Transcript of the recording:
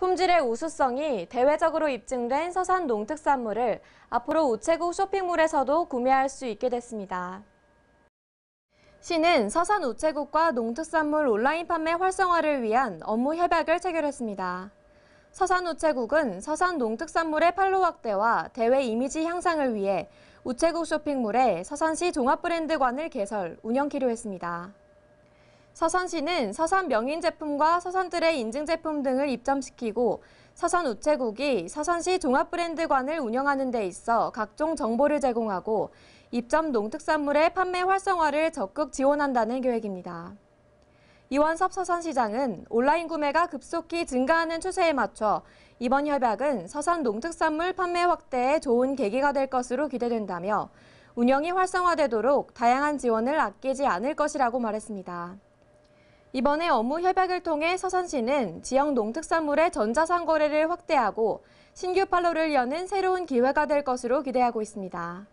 품질의 우수성이 대외적으로 입증된 서산 농특산물을 앞으로 우체국 쇼핑몰에서도 구매할 수 있게 됐습니다. 시는 서산 우체국과 농특산물 온라인 판매 활성화를 위한 업무 협약을 체결했습니다. 서산 우체국은 서산 농특산물의 판로 확대와 대외 이미지 향상을 위해 우체국 쇼핑몰에 서산시 종합 브랜드관을 개설, 운영 키로했습니다 서선시는 서산 명인 제품과 서선들의 인증 제품 등을 입점시키고 서선 우체국이 서선시 종합 브랜드관을 운영하는 데 있어 각종 정보를 제공하고 입점 농특산물의 판매 활성화를 적극 지원한다는 계획입니다. 이원섭 서산시장은 온라인 구매가 급속히 증가하는 추세에 맞춰 이번 협약은 서산 농특산물 판매 확대에 좋은 계기가 될 것으로 기대된다며 운영이 활성화되도록 다양한 지원을 아끼지 않을 것이라고 말했습니다. 이번에 업무 협약을 통해 서산시는 지역 농특산물의 전자상 거래를 확대하고 신규 판로를 여는 새로운 기회가 될 것으로 기대하고 있습니다.